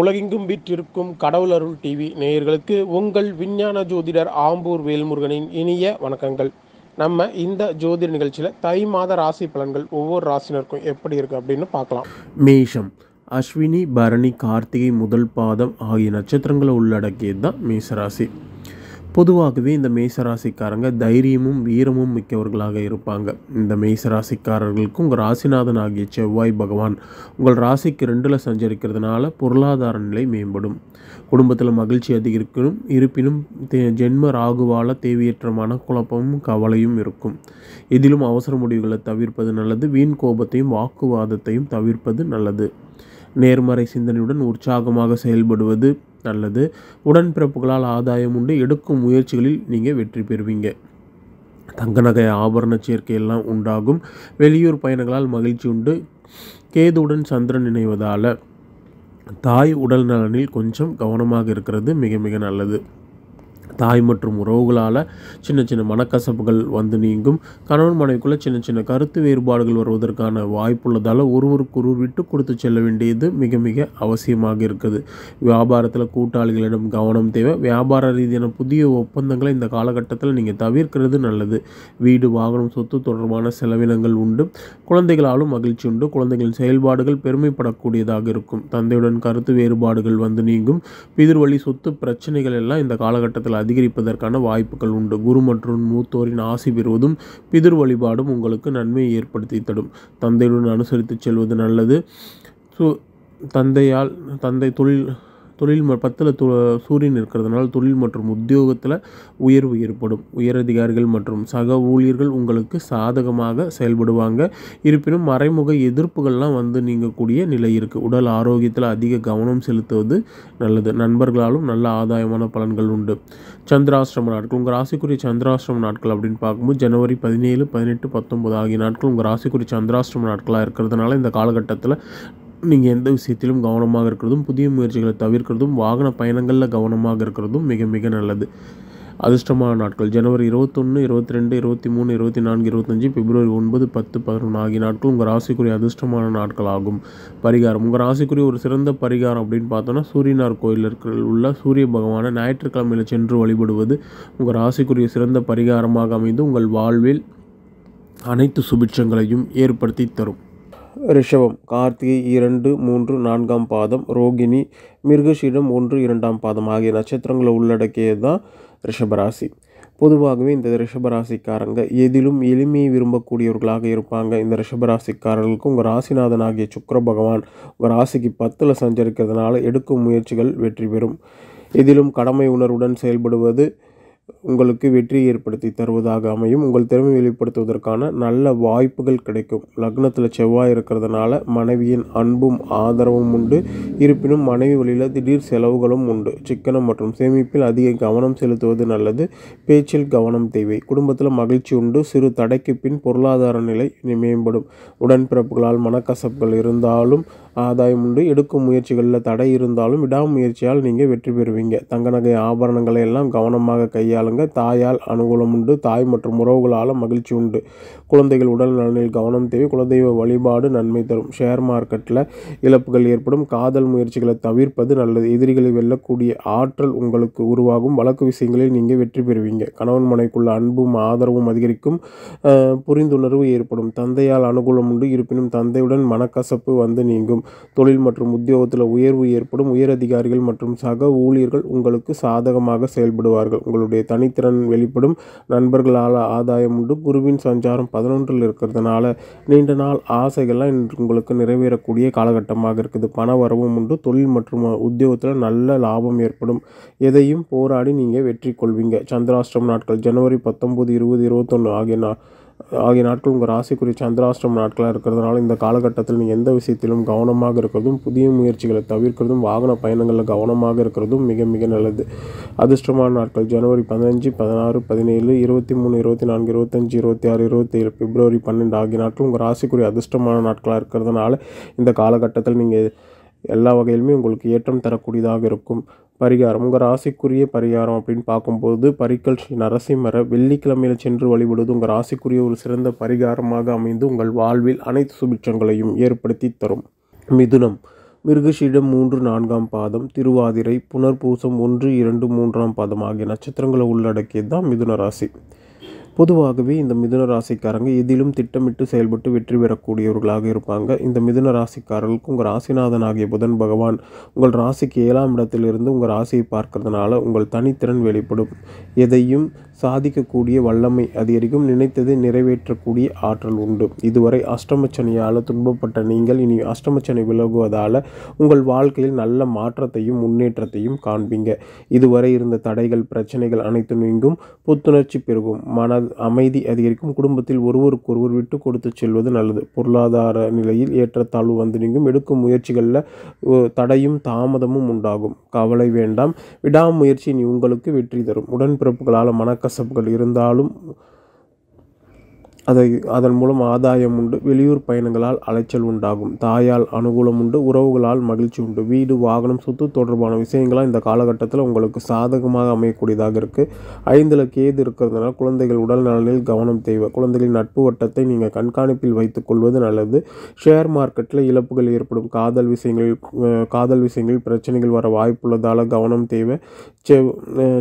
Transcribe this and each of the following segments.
உலகெங்கும் வீற்றிருக்கும் கடவுளருள் டிவி நேயர்களுக்கு உங்கள் விஞ்ஞான ஜோதிடர் ஆம்பூர் வேல்முருகனின் இனிய வணக்கங்கள் நம்ம இந்த ஜோதிட நிகழ்ச்சியில் தை மாத ராசி பலன்கள் ஒவ்வொரு ராசினருக்கும் எப்படி இருக்குது அப்படின்னு பார்க்கலாம் மேஷம் அஸ்வினி பரணி கார்த்திகை முதல் பாதம் ஆகிய நட்சத்திரங்களை உள்ளடக்கியது தான் மேஷராசி பொதுவாகவே இந்த மேசராசிக்காரங்க தைரியமும் வீரமும் மிக்கவர்களாக இருப்பாங்க இந்த மேசராசிக்காரர்களுக்கும் உங்கள் ராசிநாதன் ஆகிய செவ்வாய் பகவான் உங்கள் ராசிக்கு ரெண்டில் சஞ்சரிக்கிறதுனால பொருளாதார நிலை மேம்படும் குடும்பத்தில் மகிழ்ச்சி அதிகரிக்கணும் இருப்பினும் ஜென்ம ராகுவால் தேவையற்ற மனக்குழப்பமும் கவலையும் இருக்கும் இதிலும் அவசர முடிவுகளை தவிர்ப்பது நல்லது வீண் கோபத்தையும் வாக்குவாதத்தையும் தவிர்ப்பது நல்லது நேர்மறை சிந்தனையுடன் உற்சாகமாக செயல்படுவது நல்லது உடன்பிறப்புகளால் ஆதாயம் உண்டு எடுக்கும் முயற்சிகளில் நீங்கள் வெற்றி பெறுவீங்க தங்க நகை ஆபரண சேர்க்கையெல்லாம் உண்டாகும் வெளியூர் பயணங்களால் மகிழ்ச்சி உண்டு கேதுவுடன் சந்திரன் இணைவதால் தாய் உடல் நலனில் கொஞ்சம் கவனமாக இருக்கிறது மிக மிக நல்லது தாய் மற்றும் உறவுகளால் சின்ன சின்ன மனக்கசப்புகள் வந்து நீங்கும் கணவன் மனைவிக்குள்ளே சின்ன சின்ன கருத்து வேறுபாடுகள் வருவதற்கான வாய்ப்புள்ளதால் ஒருவருக்கொருவர் விட்டு கொடுத்து செல்ல வேண்டியது மிக மிக அவசியமாக இருக்குது வியாபாரத்தில் கூட்டாளிகளிடம் கவனம் தேவை வியாபார ரீதியான புதிய ஒப்பந்தங்களை இந்த காலகட்டத்தில் நீங்கள் தவிர்க்கிறது நல்லது வீடு வாகனம் சொத்து தொடர்பான செலவினங்கள் உண்டு குழந்தைகளாலும் மகிழ்ச்சி உண்டு குழந்தைகளின் செயல்பாடுகள் பெருமைப்படக்கூடியதாக இருக்கும் தந்தையுடன் கருத்து வேறுபாடுகள் வந்து நீங்கும் பிதிர்வழி சொத்து பிரச்சனைகள் எல்லாம் இந்த காலகட்டத்தில் அதிகரிப்பதற்கான வாய்ப்புகள் உண்டு குரு மற்றும் மூத்தோரின் ஆசி பெறுவதும் பிதிர் வழிபாடும் உங்களுக்கு நன்மையை ஏற்படுத்தி தடும் தந்தையுடன் அனுசரித்து செல்வது நல்லது தந்தையால் தந்தை தொழில் தொழில் பத்தில் து சூரியன் இருக்கிறதுனால தொழில் மற்றும் உத்தியோகத்தில் உயர்வு ஏற்படும் உயரதிகாரிகள் மற்றும் சக ஊழியர்கள் உங்களுக்கு சாதகமாக செயல்படுவாங்க இருப்பினும் மறைமுக எதிர்ப்புகள்லாம் வந்து நீங்கக்கூடிய நிலை இருக்குது உடல் ஆரோக்கியத்தில் அதிக கவனம் செலுத்துவது நல்லது நண்பர்களாலும் நல்ல ஆதாயமான பலன்கள் உண்டு சந்திராசிரம நாட்கள் உங்கள் ராசிக்குரிய சந்திராசிரம நாட்கள் அப்படின்னு பார்க்கும்போது ஜனவரி பதினேழு பதினெட்டு பத்தொம்பது ஆகிய நாட்கள் உங்கள் ராசிக்குரிய சந்திராசிரம நாட்களாக இருக்கிறதுனால இந்த காலகட்டத்தில் நீங்கள் எந்த விஷயத்திலும் கவனமாக இருக்கிறதும் புதிய முயற்சிகளை தவிர்க்கிறதும் வாகன பயணங்களில் கவனமாக இருக்கிறதும் மிக மிக நல்லது அதிர்ஷ்டமான நாட்கள் ஜனவரி இருபத்தொன்று இருபத்தி ரெண்டு இருபத்தி மூணு இருபத்தி நான்கு இருபத்தஞ்சி பிப்ரவரி ஒன்பது பத்து பதினொன்று ஆகிய நாட்கள் உங்கள் ராசிக்குரிய அதிர்ஷ்டமான நாட்கள் ஆகும் பரிகாரம் உங்கள் ராசிக்குரிய ஒரு சிறந்த பரிகாரம் அப்படின்னு பார்த்தோன்னா சூரியனார் கோயிலில் இருக்கிற உள்ள சூரிய பகவானை ஞாயிற்றுக்கிழமையில் சென்று வழிபடுவது உங்கள் ராசிக்குரிய சிறந்த பரிகாரமாக அமைந்து உங்கள் வாழ்வில் அனைத்து சுபிட்சங்களையும் ஏற்படுத்தி தரும் ரிஷவம் கார்த்திகை இரண்டு மூன்று நான்காம் பாதம் ரோகிணி மிருகஷீடம் ஒன்று இரண்டாம் பாதம் ஆகிய நட்சத்திரங்களை உள்ளடக்கியது தான் ரிஷபராசி பொதுவாகவே இந்த ரிஷபராசிக்காரங்க எதிலும் எளிமையை விரும்பக்கூடியவர்களாக இருப்பாங்க இந்த ரிஷபராசிக்காரர்களுக்கு உங்கள் ராசிநாதன் ஆகிய சுக்கர பகவான் உங்கள் ராசிக்கு பத்தில் சஞ்சரிக்கிறதுனால எடுக்கும் முயற்சிகள் வெற்றி பெறும் எதிலும் கடமை உணர்வுடன் செயல்படுவது உங்களுக்கு வெற்றி ஏற்படுத்தி தருவதாக அமையும் உங்கள் திறமை வெளிப்படுத்துவதற்கான நல்ல வாய்ப்புகள் கிடைக்கும் லக்னத்தில் செவ்வாய் இருக்கிறதுனால மனைவியின் அன்பும் ஆதரவும் உண்டு இருப்பினும் மனைவி வழியில் திடீர் செலவுகளும் உண்டு சிக்கனம் மற்றும் சேமிப்பில் அதிக கவனம் செலுத்துவது நல்லது பேச்சில் கவனம் தேவை குடும்பத்தில் மகிழ்ச்சி உண்டு சிறு தடைக்கு பின் பொருளாதார நிலை மேம்படும் உடன்பிறப்புகளால் மனக்கசப்புகள் இருந்தாலும் ஆதாயம் உண்டு எடுக்கும் முயற்சிகளில் தடை இருந்தாலும் விடாமுயற்சியால் நீங்கள் வெற்றி பெறுவீங்க தங்க நகை ஆபரணங்களை எல்லாம் கவனமாக கையாளுங்க தாயால் அனுகூலம் உண்டு தாய் மற்றும் உறவுகளால் மகிழ்ச்சி உண்டு குழந்தைகள் உடல் நலனில் கவனம் தேவை குலதெய்வ வழிபாடு நன்மை தரும் ஷேர் மார்க்கெட்டில் இழப்புகள் ஏற்படும் காதல் முயற்சிகளை தவிர்ப்பது நல்லது எதிரிகளை வெல்லக்கூடிய ஆற்றல் உங்களுக்கு உருவாகும் வழக்கு விஷயங்களில் நீங்கள் வெற்றி பெறுவீங்க கணவன் மனைக்குள்ள அன்பும் ஆதரவும் அதிகரிக்கும் புரிந்துணர்வு ஏற்படும் தந்தையால் அனுகூலம் உண்டு இருப்பினும் தந்தையுடன் மனக்கசப்பு வந்து நீங்கும் தொழில் மற்றும் உத்தியோகத்தில் உயர்வு ஏற்படும் உயரதிகாரிகள் மற்றும் சக ஊழியர்கள் உங்களுக்கு சாதகமாக செயல்படுவார்கள் உங்களுடைய தனித்திறன் வெளிப்படும் நண்பர்களால் ஆதாயம் உண்டு குருவின் சஞ்சாரம் பதினொன்றில் இருக்கிறதுனால நீண்ட நாள் ஆசைகள்லாம் இன்று உங்களுக்கு நிறைவேறக்கூடிய காலகட்டமாக இருக்குது பண வரவும் உண்டு தொழில் மற்றும் உத்தியோகத்தில் நல்ல லாபம் ஏற்படும் எதையும் போராடி நீங்கள் வெற்றி கொள்வீங்க சந்திராஷ்டிரம் நாட்கள் ஜனவரி பத்தொம்போது இருபது இருபத்தொன்று ஆகிய ஆகிய நாட்கள் உங்கள் ராசிக்குரிய சந்திராஷ்டிரம் நாட்களாக இருக்கிறதுனால இந்த காலகட்டத்தில் நீங்கள் எந்த விஷயத்திலும் கவனமாக இருக்கிறதும் புதிய முயற்சிகளை தவிர்க்கிறதும் வாகன பயணங்களில் கவனமாக இருக்கிறதும் மிக மிக நல்லது அதிர்ஷ்டமான நாட்கள் ஜனவரி பதினஞ்சு பதினாறு பதினேழு இருபத்தி மூணு இருபத்தி நான்கு இருபத்தஞ்சி இருபத்தி ஆறு இருபத்தி ஏழு பிப்ரவரி பன்னெண்டு ஆகிய நாட்கள் உங்கள் ராசிக்குரிய அதிர்ஷ்டமான நாட்களாக இருக்கிறதுனால இந்த காலகட்டத்தில் நீங்கள் எல்லா வகையிலுமே உங்களுக்கு ஏற்றம் தரக்கூடியதாக இருக்கும் பரிகாரம் உங்கள் ராசிக்குரிய பரிகாரம் அப்படின்னு பார்க்கும்போது பரிக்கல் ஸ்ரீ நரசிம்மர வெள்ளிக்கிழமையில் சென்று வழிபடுவது உங்கள் ராசிக்குரிய ஒரு சிறந்த பரிகாரமாக அமைந்து உங்கள் வாழ்வில் அனைத்து சுபிட்சங்களையும் ஏற்படுத்தி தரும் மிதுனம் மிருகஷீடம் மூன்று நான்காம் பாதம் திருவாதிரை புனர்பூசம் ஒன்று இரண்டு மூன்றாம் பாதம் ஆகிய நட்சத்திரங்களை உள்ளடக்கியது தான் மிதுன ராசி பொதுவாகவே இந்த மிதுன ராசிக்காரங்க எதிலும் திட்டமிட்டு செயல்பட்டு வெற்றி பெறக்கூடியவர்களாக இருப்பாங்க இந்த மிதுன ராசிக்காரர்களுக்கு உங்கள் ராசிநாதன் ஆகிய புதன் பகவான் உங்கள் ராசிக்கு ஏழாம் இடத்திலிருந்து உங்கள் ராசியை பார்க்கறதுனால உங்கள் தனித்திறன் வெளிப்படும் எதையும் சாதிக்கக்கூடிய வல்லமை அதிகரிக்கும் நினைத்ததை நிறைவேற்றக்கூடிய ஆற்றல் உண்டு இதுவரை அஷ்டமச்சனியால் துன்பப்பட்ட நீங்கள் இனி அஷ்டமச்சனை விலகுவதால் உங்கள் வாழ்க்கையில் நல்ல மாற்றத்தையும் முன்னேற்றத்தையும் காண்பீங்க இதுவரை இருந்த தடைகள் பிரச்சனைகள் அனைத்து நீங்கும் புத்துணர்ச்சி பெருகும் மன அமைதி அதிகரிக்கும் குடும்பத்தில் ஒருவருக்கொருவர் விட்டு கொடுத்து செல்வது நல்லது பொருளாதார நிலையில் ஏற்றத்தாழ்வு வந்து நீங்கும் எடுக்கும் முயற்சிகளில் தடையும் தாமதமும் உண்டாகும் கவலை வேண்டாம் விடாமுயற்சி நீ உங்களுக்கு வெற்றி தரும் உடன்பிறப்புகளால் மனக்க கசப்புகள் இருந்தாலும் அதை அதன் மூலம் ஆதாயம் உண்டு வெளியூர் பயணங்களால் அலைச்சல் உண்டாகும் தாயால் அனுகூலம் உண்டு உறவுகளால் மகிழ்ச்சி உண்டு வீடு வாகனம் சொத்து தொடர்பான விஷயங்களாக இந்த காலகட்டத்தில் உங்களுக்கு சாதகமாக அமையக்கூடியதாக இருக்குது ஐந்தில் கேது இருக்கிறதுனால குழந்தைகள் உடல் நலனில் கவனம் தேவை குழந்தைகளின் நட்பு வட்டத்தை நீங்கள் கண்காணிப்பில் வைத்துக்கொள்வது நல்லது ஷேர் மார்க்கெட்டில் இழப்புகள் ஏற்படும் காதல் விஷயங்களில் காதல் விஷயங்களில் பிரச்சனைகள் வர வாய்ப்புள்ளதால் கவனம் தேவை செவ்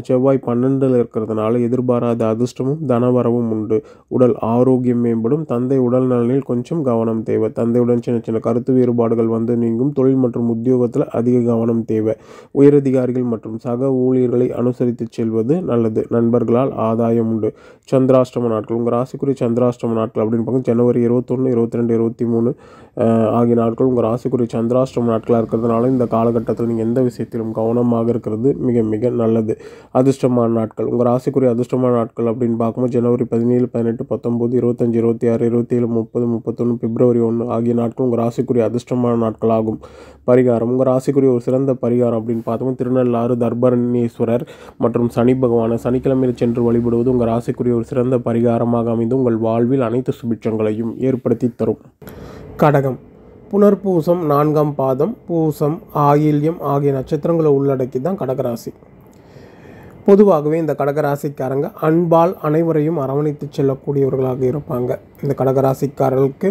செவ்வாய் பன்னெண்டில் இருக்கிறதுனால எதிர்பாராத அதிர்ஷ்டமும் தனவரவும் உண்டு உடல் ஆரோக்கியம் மேம்படும் தந்தை உடல் நலனில் கொஞ்சம் கவனம் தேவை தந்தையுடன் சின்ன சின்ன கருத்து வேறுபாடுகள் வந்து நீங்கும் தொழில் மற்றும் உத்தியோகத்தில் அதிக கவனம் தேவை உயரதிகாரிகள் மற்றும் சக ஊழியர்களை அனுசரித்து செல்வது நல்லது நண்பர்களால் ஆதாயம் உண்டு சந்திராஷ்டம நாட்கள் உங்கள் ராசிக்குரிய சந்திராஷ்டம நாட்கள் அப்படின்னு பார்க்கும் ஜனவரி இருபத்தொன்று இருபத்தி ரெண்டு இருபத்தி மூணு ஆகிய நாட்கள் உங்கள் ராசிக்குரிய சந்திராஷ்டம நாட்களாக இருக்கிறதுனால இந்த காலகட்டத்தில் நீங்கள் எந்த விஷயத்திலும் கவனமாக இருக்கிறது மிக மிக நல்லது அதிர்ஷ்டமான நாட்கள் உங்கள் ராசிக்குரிய அதிர்ஷ்டமான நாட்கள் அப்படின்னு பார்க்கும்போது ஜனவரி பதினேழு பதினெட்டு பத்தொம்போது இருபத்தஞ்சி இருபத்தி ஆறு இருபத்தி ஏழு முப்பது முப்பத்தொன்று பிப்ரவரி ஒன்று ஆகிய நாட்கள் உங்கள் ராசிக்குரிய அதிர்ஷ்டமான நாட்கள் ஆகும் பரிகாரம் உங்கள் ராசிக்குரிய ஒரு சிறந்த பரிகாரம் அப்படின்னு பார்த்தோம்னா திருநள்ளாறு தர்பரணீஸ்வரர் மற்றும் சனி பகவான சனிக்கிழமையில் சென்று வழிபடுவது உங்கள் ராசிக்குரிய ஒரு சிறந்த பரிகாரமாக அமைந்து உங்கள் வாழ்வில் அனைத்து சுபிட்சங்களையும் ஏற்படுத்தி தரும் கடகம் புனர்பூசம் நான்காம் பாதம் பூசம் ஆயில்யம் ஆகிய நட்சத்திரங்களை உள்ளடக்கி தான் கடகராசி பொதுவாகவே இந்த கடகராசிக்காரங்க அன்பால் அனைவரையும் அரவணைத்து செல்லக்கூடியவர்களாக இருப்பாங்க இந்த கடகராசிக்காரர்களுக்கு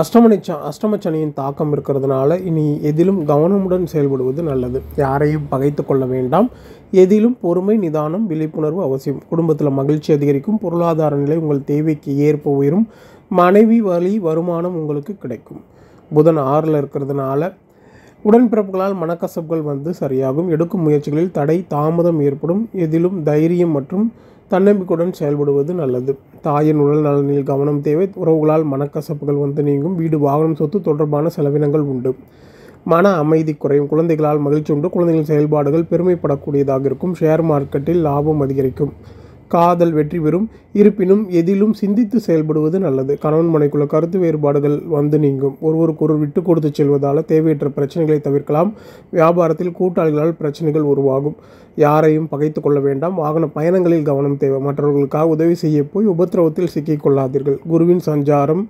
அஷ்டமனிச்ச அஷ்டமச்சனியின் தாக்கம் இருக்கிறதுனால இனி எதிலும் கவனமுடன் செயல்படுவது நல்லது யாரையும் பகைத்து கொள்ள வேண்டாம் எதிலும் பொறுமை நிதானம் விழிப்புணர்வு அவசியம் குடும்பத்தில் மகிழ்ச்சி அதிகரிக்கும் பொருளாதார நிலை உங்கள் தேவைக்கு ஏற்ப உயரும் மனைவி வழி வருமானம் உங்களுக்கு கிடைக்கும் புதன் ஆறில் இருக்கிறதுனால உடன்பிறப்புகளால் மனக்கசப்புகள் வந்து சரியாகும் எடுக்கும் முயற்சிகளில் தடை தாமதம் ஏற்படும் எதிலும் தைரியம் மற்றும் தன்னம்பிக்கையுடன் செயல்படுவது நல்லது தாயின் உடல் நலனில் கவனம் தேவை உறவுகளால் மனக்கசப்புகள் வந்து நீங்கும் வீடு வாகனம் சொத்து தொடர்பான செலவினங்கள் உண்டு மன அமைதி குறையும் குழந்தைகளால் மகிழ்ச்சி உண்டு குழந்தைகளின் செயல்பாடுகள் பெருமைப்படக்கூடியதாக இருக்கும் ஷேர் மார்க்கெட்டில் லாபம் அதிகரிக்கும் காதல் வெற்றி பெறும் இருப்பினும் எதிலும் சிந்தித்து செயல்படுவது நல்லது கணவன் மனைக்குள்ள கருத்து வேறுபாடுகள் வந்து நீங்கும் ஒருவருக்கொருவர் விட்டு கொடுத்து செல்வதால் தேவையற்ற பிரச்சனைகளை தவிர்க்கலாம் வியாபாரத்தில் கூட்டாளிகளால் பிரச்சனைகள் உருவாகும் யாரையும் பகைத்து கொள்ள வேண்டாம் வாகன பயணங்களில் கவனம் தேவை மற்றவர்களுக்காக உதவி செய்ய போய் உபத்திரவத்தில் சிக்கிக்கொள்ளாதீர்கள் குருவின் சஞ்சாரம்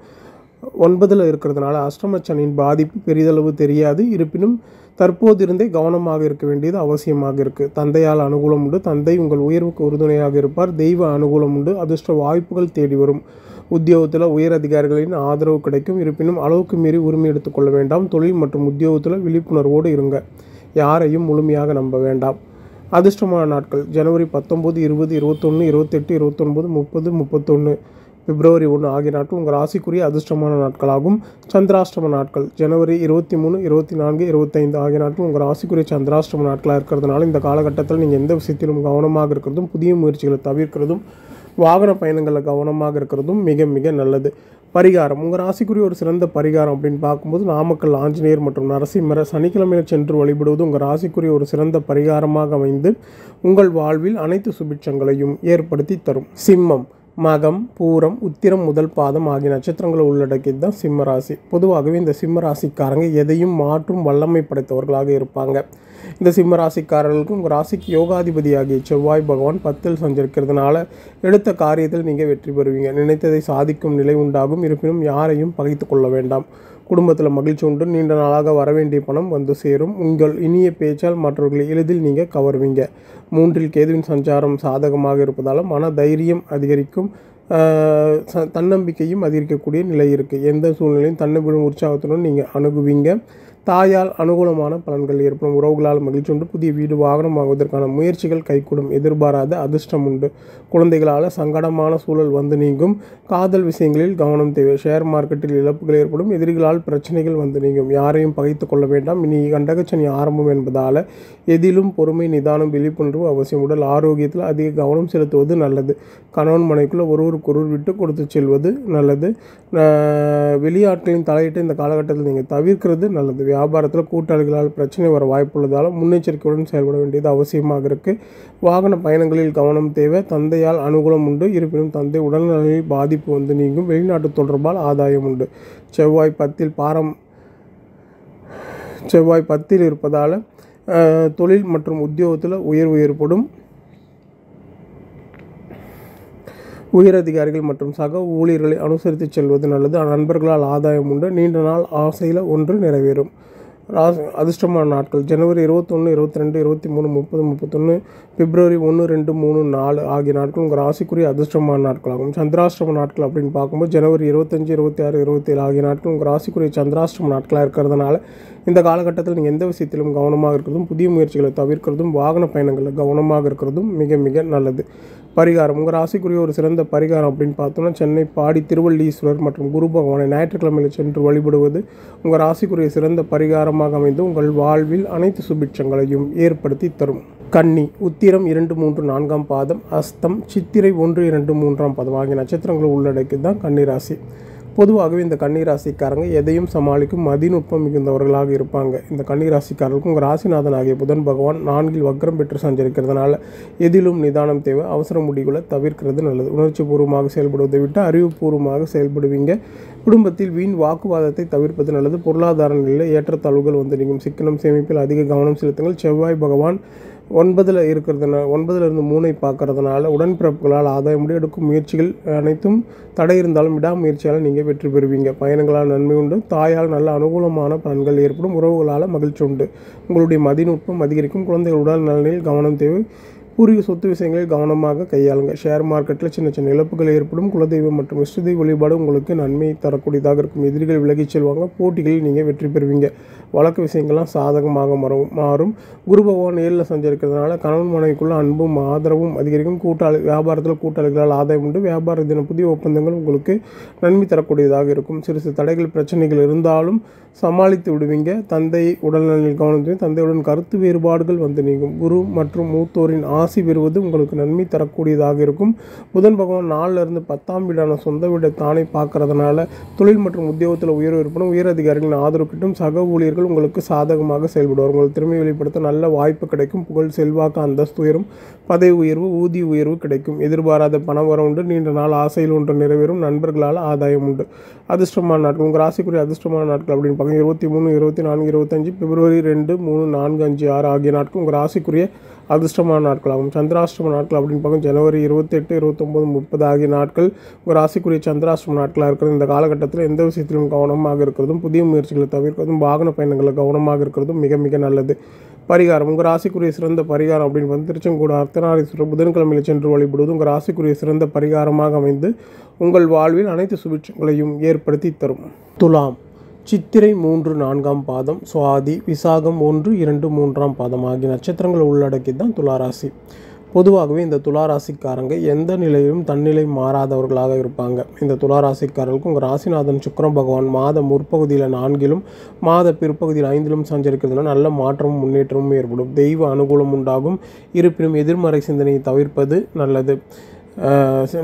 ஒன்பதில் இருக்கிறதுனால அஷ்டமச்சனின் பாதிப்பு பெரிதளவு தெரியாது இருப்பினும் தற்போது இருந்தே கவனமாக இருக்க வேண்டியது அவசியமாக இருக்குது தந்தையால் அனுகூலம் உண்டு தந்தை உங்கள் உயர்வுக்கு உறுதுணையாக இருப்பார் தெய்வ அனுகூலம் உண்டு அதிர்ஷ்ட வாய்ப்புகள் தேடி வரும் உத்தியோகத்தில் உயர் அதிகாரிகளின் ஆதரவு கிடைக்கும் இருப்பினும் அளவுக்கு மீறி உரிமை எடுத்துக்கொள்ள வேண்டாம் தொழில் மற்றும் உத்தியோகத்தில் விழிப்புணர்வோடு இருங்க யாரையும் முழுமையாக நம்ப வேண்டாம் அதிர்ஷ்டமான நாட்கள் ஜனவரி பத்தொம்போது இருபது இருபத்தொன்று இருபத்தெட்டு இருபத்தொன்பது முப்பது முப்பத்தொன்று பிப்ரவரி ஒன்று ஆகிய நாட்கள் உங்கள் ராசிக்குரிய அதிர்ஷ்டமான நாட்களாகும் சந்திராஷ்டம நாட்கள் ஜனவரி இருபத்தி மூணு இருபத்தி நான்கு இருபத்தைந்து ஆகிய நாட்கள் உங்கள் ராசிக்குரிய சந்திராஷ்டம நாட்களாக இருக்கிறதுனால இந்த காலகட்டத்தில் நீங்கள் எந்த விஷயத்திலும் கவனமாக இருக்கிறதும் புதிய முயற்சிகளை தவிர்க்கிறதும் வாகன பயணங்களில் கவனமாக இருக்கிறதும் மிக மிக நல்லது பரிகாரம் உங்கள் ராசிக்குரிய ஒரு சிறந்த பரிகாரம் அப்படின்னு பார்க்கும்போது நாமக்கல் ஆஞ்சநேயர் மற்றும் நரசிம்மர சனிக்கிழமையில் சென்று வழிபடுவது உங்கள் ராசிக்குரிய ஒரு சிறந்த பரிகாரமாக அமைந்து உங்கள் வாழ்வில் அனைத்து சுபிட்சங்களையும் ஏற்படுத்தி தரும் சிம்மம் மகம் பூரம் உத்திரம் முதல் பாதம் ஆகிய நட்சத்திரங்களை உள்ளடக்கியது தான் சிம்மராசி பொதுவாகவே இந்த சிம்மராசிக்காரங்க எதையும் மாற்றும் வல்லமை படைத்தவர்களாக இருப்பாங்க இந்த சிம்மராசிக்காரர்களுக்கு உங்கள் ராசிக்கு யோகாதிபதி ஆகிய செவ்வாய் பகவான் பத்தில் சஞ்சரிக்கிறதுனால எடுத்த காரியத்தில் நீங்கள் வெற்றி பெறுவீங்க நினைத்ததை சாதிக்கும் நிலை உண்டாகும் இருப்பினும் யாரையும் பகைத்து கொள்ள வேண்டாம் குடும்பத்தில் மகிழ்ச்சி உண்டு நீண்ட நாளாக வரவேண்டிய பணம் வந்து சேரும் உங்கள் இனிய பேச்சால் மற்றவர்களை எளிதில் நீங்கள் கவருவீங்க மூன்றில் கேதுவின் சஞ்சாரம் சாதகமாக இருப்பதால் மன தைரியம் அதிகரிக்கும் தன்னம்பிக்கையும் அதிகரிக்கக்கூடிய நிலை இருக்குது எந்த சூழ்நிலையும் தன்னம்பிடும் உற்சாகத்துடன் நீங்கள் அணுகுவீங்க தாயால் அனுகூலமான பலன்கள் ஏற்படும் உறவுகளால் மகிழ்ச்சி உண்டு புதிய வீடு வாகனம் வாங்குவதற்கான முயற்சிகள் கைகூடும் எதிர்பாராத அதிர்ஷ்டம் உண்டு குழந்தைகளால் சங்கடமான சூழல் வந்து நீங்கும் காதல் விஷயங்களில் கவனம் தேவை ஷேர் மார்க்கெட்டில் இழப்புகள் ஏற்படும் எதிரிகளால் பிரச்சனைகள் வந்து நீங்கும் யாரையும் பகைத்து கொள்ள வேண்டாம் இனி கண்டகச்சனி ஆரம்பம் என்பதால் எதிலும் பொறுமை நிதானம் விழிப்புணர்வு அவசியம் உடல் ஆரோக்கியத்தில் அதிக கவனம் செலுத்துவது நல்லது கணவன் மனைக்குள்ளே ஒருவர் விட்டு கொடுத்து செல்வது நல்லது வெளியாட்களின் தலையிட்டு இந்த காலகட்டத்தில் நீங்கள் தவிர்க்கிறது நல்லது வியாபாரத்தில் கூட்டாளிகளால் பிரச்சனை வர வாய்ப்புள்ளதால் முன்னெச்சரிக்கையுடன் செயல்பட வேண்டியது அவசியமாக இருக்கு வாகன பயணங்களில் கவனம் தேவை தந்தையால் அனுகூலம் உண்டு இருப்பினும் தந்தை உடல்நிலையில் பாதிப்பு வந்து நீங்கும் வெளிநாட்டு தொடர்பால் ஆதாயம் உண்டு செவ்வாய் பத்தில் பாரம் செவ்வாய் பத்தில் இருப்பதால் தொழில் மற்றும் உத்தியோகத்தில் உயர்வு ஏற்படும் உயரதிகாரிகள் மற்றும் சக ஊழியர்களை அனுசரித்து செல்வது நல்லது நண்பர்களால் ஆதாயம் உண்டு நீண்ட நாள் ஆசையில் ஒன்று நிறைவேறும் ராசி அதிர்ஷ்டமான நாட்கள் ஜனவரி இருபத்தொன்று இருபத்தி ரெண்டு இருபத்தி மூணு முப்பது முப்பத்தொன்று பிப்ரவரி ஒன்று ரெண்டு மூணு நாலு ஆகிய நாட்கள் உங்கள் ராசிக்குரிய அதிர்ஷ்டமான நாட்களாகும் சந்திராஷ்டம நாட்கள் அப்படின்னு பார்க்கும்போது ஜனவரி இருபத்தஞ்சி இருபத்தி ஆறு இருபத்தேழு ஆகிய நாட்கள் உங்கள் ராசிக்குரிய சந்திராஷ்டம நாட்களாக இருக்கிறதுனால இந்த காலகட்டத்தில் நீங்கள் எந்த விஷயத்திலும் கவனமாக இருக்கிறதும் புதிய முயற்சிகளை தவிர்க்கிறதும் வாகன பயணங்களில் கவனமாக இருக்கிறதும் மிக மிக நல்லது பரிகாரம் உங்கள் ராசிக்குரிய ஒரு சிறந்த பரிகாரம் அப்படின்னு பார்த்தோம்னா சென்னை பாடி திருவள்ளீஸ்வரர் மற்றும் குரு பகவானை ஞாயிற்றுக்கிழமையில் சென்று வழிபடுவது உங்கள் ராசிக்குரிய சிறந்த பரிகாரமாக அமைந்து உங்கள் வாழ்வில் அனைத்து சுபிட்சங்களையும் ஏற்படுத்தி தரும் கன்னி உத்திரம் இரண்டு மூன்று நான்காம் பாதம் அஸ்தம் சித்திரை ஒன்று இரண்டு மூன்றாம் பாதம் ஆகிய நட்சத்திரங்களை உள்ளடக்கி தான் கன்னிராசி பொதுவாகவே இந்த கன்னிராசிக்காரங்க எதையும் சமாளிக்கும் மதிநுட்பம் மிகுந்தவர்களாக இருப்பாங்க இந்த கன்னிராசிக்காரர்களுக்கும் உங்கள் ராசிநாதன் ஆகிய புதன் பகவான் நான்கில் வக்ரம் பெற்று சஞ்சரிக்கிறதுனால எதிலும் நிதானம் தேவை அவசர முடிவுகளை தவிர்க்கிறது நல்லது உணர்ச்சி பூர்வமாக செயல்படுவதை விட்டு அறிவுபூர்வமாக செயல்படுவீங்க குடும்பத்தில் வீண் வாக்குவாதத்தை தவிர்ப்பது நல்லது பொருளாதார நிலையில் ஏற்றத்தாழ்வுகள் வந்து நீங்கள் சிக்கனம் சேமிப்பில் அதிக கவனம் செலுத்துங்கள் செவ்வாய் பகவான் ஒன்பதில் இருக்கிறதுனால இருந்து மூணை பார்க்கறதுனால உடன்பிறப்புகளால் ஆதாயம் எடுக்கும் முயற்சிகள் அனைத்தும் தடை இருந்தாலும் விடாமுயற்சியால் நீங்கள் வெற்றி பெறுவீங்க பயணங்களால் நன்மை உண்டு தாயால் நல்ல அனுகூலமான பலன்கள் ஏற்படும் உறவுகளால் மகிழ்ச்சி உண்டு உங்களுடைய மதிநுட்பம் அதிகரிக்கும் குழந்தைகள் உடல் நலனில் கவனம் தேவை பூர்வீக சொத்து விஷயங்களில் கவனமாக கையாளுங்க ஷேர் மார்க்கெட்டில் சின்ன சின்ன இழப்புகள் ஏற்படும் குலதெய்வம் மற்றும் இஷ்டதெய்வ வழிபாடு உங்களுக்கு நன்மை தரக்கூடியதாக இருக்கும் எதிரிகள் விலகிச் செல்வாங்க போட்டிகளில் நீங்கள் வெற்றி பெறுவீங்க வழக்கு விஷயங்கள்லாம் சாதகமாக மறவும் மாறும் குரு பகவான் நேரில் சஞ்சரிக்கிறதுனால கணவன் மனைவிக்குள்ள அன்பும் ஆதரவும் அதிகரிக்கும் கூட்டாளி வியாபாரத்தில் கூட்டாளிகளால் ஆதாயம் உண்டு வியாபார தின புதிய ஒப்பந்தங்கள் உங்களுக்கு நன்மை தரக்கூடியதாக இருக்கும் சிறு சிறு தடைகள் பிரச்சனைகள் இருந்தாலும் சமாளித்து விடுவீங்க தந்தை உடல்நலில் கவனம் தந்தையுடன் கருத்து வேறுபாடுகள் வந்து நீங்கும் குரு மற்றும் மூத்தோரின் ஆசி பெறுவது உங்களுக்கு நன்மை தரக்கூடியதாக இருக்கும் புதன் பகவான் இருந்து பத்தாம் வீடான சொந்த வீடை தானே பார்க்கறதுனால தொழில் மற்றும் உத்தியோகத்தில் உயர்வு இருப்பனும் உயர் அதிகாரிகளின் ஆதரவு கிட்டும் சக ஊழியர்கள் நண்பர்கள் உங்களுக்கு சாதகமாக செயல்படுவார் உங்கள் திறமை வெளிப்படுத்த நல்ல வாய்ப்பு கிடைக்கும் புகழ் செல்வாக்கு அந்தஸ்து உயரும் பதவி உயர்வு ஊதிய உயர்வு கிடைக்கும் எதிர்பாராத பணம் வர உண்டு நீண்ட நாள் ஆசையில் ஒன்று நிறைவேறும் நண்பர்களால் ஆதாயம் உண்டு அதிர்ஷ்டமான நாட்கள் உங்கள் ராசிக்குரிய அதிர்ஷ்டமான நாட்கள் அப்படின்னு பார்க்க இருபத்தி மூணு இருபத்தி நான்கு இருபத்தஞ்சு பிப்ரவரி ரெண்டு மூணு நான்கு அஞ்சு ஆறு ஆகிய நாட்கள் உங்கள் ராசிக்குரிய அதிர்ஷ்டமான நாட்களாகும் சந்திராஷ்டிரம நாட்கள் அப்படின்னு பார்க்கும் ஜனவரி இருபத்தெட்டு இருபத்தொம்போது முப்பது ஆகிய நாட்கள் ஒரு ராசிக்குரிய சந்திராஷ்டம நாட்களாக இருக்கிறது இந்த காலகட்டத்தில் எந்த விஷயத்திலும் கவனமாக இருக்கிறதும் புதிய முயற்சிகளை தவிர்க்கிறதும் வாகன பயணங்களில் கவனமாக இருக்கிறதும் மிக மிக நல்லது பரிகாரம் உங்கள் ராசிக்குரிய சிறந்த பரிகாரம் அப்படின்னு வந்து திருச்செங்கோடு அர்த்தநாரீஸ்வரர் புதன்கிழமையில் சென்று வழிபடுவது உங்கள் ராசிக்குரிய சிறந்த பரிகாரமாக அமைந்து உங்கள் வாழ்வில் அனைத்து சுபிட்சங்களையும் ஏற்படுத்தி தரும் துலாம் சித்திரை மூன்று நான்காம் பாதம் சுவாதி விசாகம் ஒன்று இரண்டு மூன்றாம் பாதம் ஆகிய நட்சத்திரங்கள் உள்ளடக்கி தான் துளாராசி பொதுவாகவே இந்த துளாராசிக்காரங்க எந்த நிலையிலும் தன்னிலை மாறாதவர்களாக இருப்பாங்க இந்த துளாராசிக்காரர்களுக்கு உங்கள் ராசிநாதன் சுக்கரம் பகவான் மாத முற்பகுதியில் நான்கிலும் மாத பிற்பகுதியில் ஐந்திலும் சஞ்சரிக்கிறதுனா நல்ல மாற்றமும் முன்னேற்றமும் ஏற்படும் தெய்வ அனுகூலம் உண்டாகும் இருப்பினும் எதிர்மறை சிந்தனையை தவிர்ப்பது நல்லது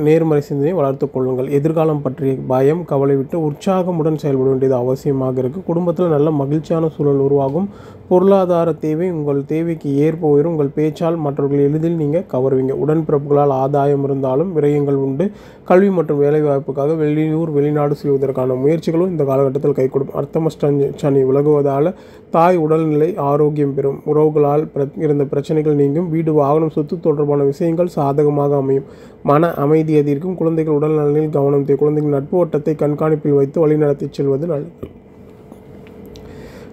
நேர்மறை சிந்தனையை வளர்த்து கொள்ளுங்கள் எதிர்காலம் பற்றிய பயம் கவலை விட்டு உற்சாகமுடன் செயல்பட வேண்டியது அவசியமாக இருக்குது குடும்பத்தில் நல்ல மகிழ்ச்சியான சூழல் உருவாகும் பொருளாதார தேவை உங்கள் தேவைக்கு ஏற்ப உயரும் உங்கள் பேச்சால் மற்றவர்கள் எளிதில் நீங்கள் கவருவீங்க உடன்பிறப்புகளால் ஆதாயம் இருந்தாலும் விரயங்கள் உண்டு கல்வி மற்றும் வேலைவாய்ப்புக்காக வெளியூர் வெளிநாடு செல்வதற்கான முயற்சிகளும் இந்த காலகட்டத்தில் கை கொடுக்கும் அர்த்தமஸ்டி விலகுவதால் தாய் உடல்நிலை ஆரோக்கியம் பெறும் உறவுகளால் இருந்த பிரச்சனைகள் நீங்கும் வீடு வாகனம் சொத்து தொடர்பான விஷயங்கள் சாதகமாக அமையும் மன அமைதி அதிகரிக்கும் குழந்தைகள் உடல் நலனில் கவனம் குழந்தைகள் நட்பு ஓட்டத்தை கண்காணிப்பில் வைத்து வழிநடத்தி செல்வது நல்லது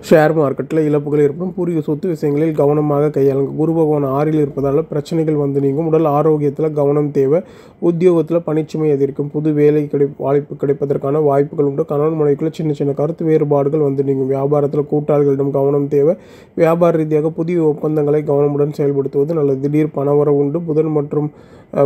ஷேர் மார்க்கெட்டில் இழப்புகள் ஏற்படும் பூர்வீக சொத்து விஷயங்களில் கவனமாக கையாளுங்க குரு பகவான் ஆறில் இருப்பதால் பிரச்சனைகள் வந்து நீங்கும் உடல் ஆரோக்கியத்தில் கவனம் தேவை உத்தியோகத்தில் பணிச்சுமை எதிர்க்கும் புது வேலை கிடை வாய்ப்பு கிடைப்பதற்கான வாய்ப்புகள் உண்டு கணவன் மனைவிக்குள்ள சின்ன சின்ன கருத்து வேறுபாடுகள் வந்து நீங்கும் வியாபாரத்தில் கூட்டாளிகளிடம் கவனம் தேவை வியாபார ரீதியாக புதிய ஒப்பந்தங்களை கவனமுடன் செயல்படுத்துவது நல்லது திடீர் பணவரவு உண்டு புதன் மற்றும்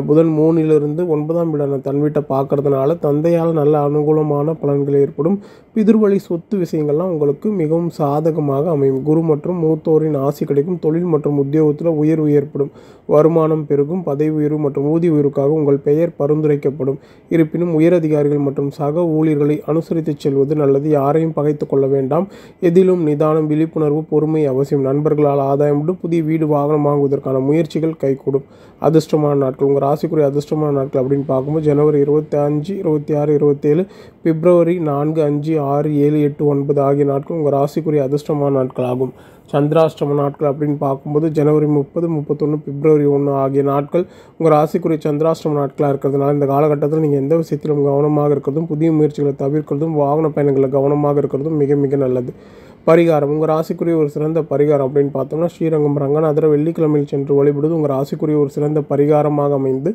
புதன் மூணிலிருந்து ஒன்பதாம் இடம் தன் வீட்டை பார்க்கறதுனால தந்தையால் நல்ல அனுகூலமான பலன்கள் ஏற்படும் பிதிர்வழி சொத்து விஷயங்கள்லாம் உங்களுக்கு மிகவும் சா சாதகமாக அமையும் குரு மற்றும் மூத்தோரின் ஆசி கிடைக்கும் தொழில் மற்றும் உத்தியோகத்தில் உயர்வு ஏற்படும் வருமானம் பெருகும் பதவி உயர்வு மற்றும் ஊதிய உயர்வுக்காக உங்கள் பெயர் பரிந்துரைக்கப்படும் இருப்பினும் உயரதிகாரிகள் மற்றும் சக ஊழியர்களை அனுசரித்து செல்வது நல்லது யாரையும் பகைத்து கொள்ள வேண்டாம் எதிலும் நிதானம் விழிப்புணர்வு பொறுமை அவசியம் நண்பர்களால் ஆதாயம் புதிய வீடு வாகனம் வாங்குவதற்கான முயற்சிகள் கைகூடும் அதிர்ஷ்டமான நாட்கள் உங்கள் ராசிக்குரிய அதிர்ஷ்டமான நாட்கள் அப்படின்னு பார்க்கும்போது ஜனவரி இருபத்தஞ்சு இருபத்தி ஆறு இருபத்தேழு பிப்ரவரி நான்கு அஞ்சு ஆறு ஏழு எட்டு ஒன்பது ஆகிய நாட்கள் உங்கள் ராசிக்குரிய அதிர்ஷ்டமான நாட்கள் ஆகும் சந்திராஷ்டம நாட்கள் அப்படின்னு பார்க்கும்போது ஜனவரி முப்பது முப்பத்தொன்று பிப்ரவரி ஒன்று ஆகிய நாட்கள் உங்கள் ராசிக்குரிய சந்திராஷ்டம நாட்களாக இருக்கிறதுனால இந்த காலகட்டத்தில் நீங்கள் எந்த விஷயத்திலும் கவனமாக இருக்கிறதும் புதிய முயற்சிகளை தவிர்க்கிறதும் வாகன பயணங்களை கவனமாக இருக்கிறதும் மிக மிக நல்லது பரிகாரம் உங்கள் ராசிக்குரிய ஒரு சிறந்த பரிகாரம் அப்படின்னு பார்த்தோம்னா ஸ்ரீரங்கம் ரங்கநாதர் வெள்ளிக்கிழமையில் சென்று வழிபடுவது உங்கள் ராசிக்குரிய ஒரு சிறந்த பரிகாரமாக அமைந்து